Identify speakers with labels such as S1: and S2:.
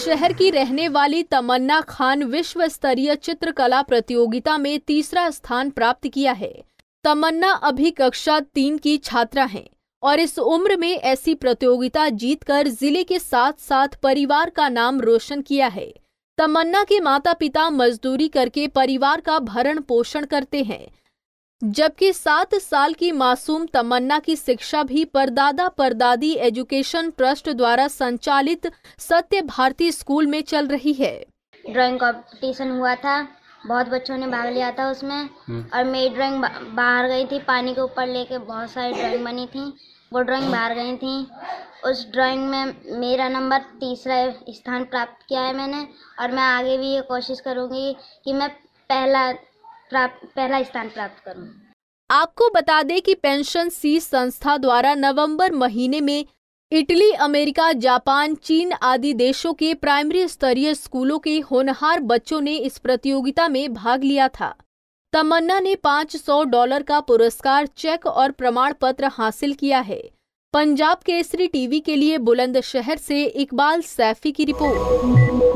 S1: शहर की रहने वाली तमन्ना खान विश्व स्तरीय चित्रकला प्रतियोगिता में तीसरा स्थान प्राप्त किया है तमन्ना अभी कक्षा तीन की छात्रा हैं और इस उम्र में ऐसी प्रतियोगिता जीतकर जिले के साथ साथ परिवार का नाम रोशन किया है तमन्ना के माता पिता मजदूरी करके परिवार का भरण पोषण करते हैं जबकि सात साल की मासूम तमन्ना की शिक्षा भी परदादा परदादी एजुकेशन ट्रस्ट द्वारा संचालित सत्य भारती स्कूल में चल रही है
S2: ड्राइंग कंपटीशन हुआ था बहुत बच्चों ने भाग लिया था उसमें हम्म। और मेरी ड्राइंग बाहर गई थी पानी के ऊपर लेके बहुत सारी ड्राइंग बनी थी वो ड्राइंग बाहर गई थी उस ड्राइंग में मेरा नंबर तीसरा स्थान प्राप्त किया है मैंने और मैं आगे भी ये कोशिश करूँगी कि मैं पहला प्राप्त पहला स्थान प्राप्त करूं।
S1: आपको बता दें कि पेंशन सी संस्था द्वारा नवंबर महीने में इटली अमेरिका जापान चीन आदि देशों के प्राइमरी स्तरीय स्कूलों के होनहार बच्चों ने इस प्रतियोगिता में भाग लिया था तमन्ना ने 500 डॉलर का पुरस्कार चेक और प्रमाण पत्र हासिल किया है पंजाब केसरी टीवी के लिए बुलंदशहर से इकबाल सैफी की रिपोर्ट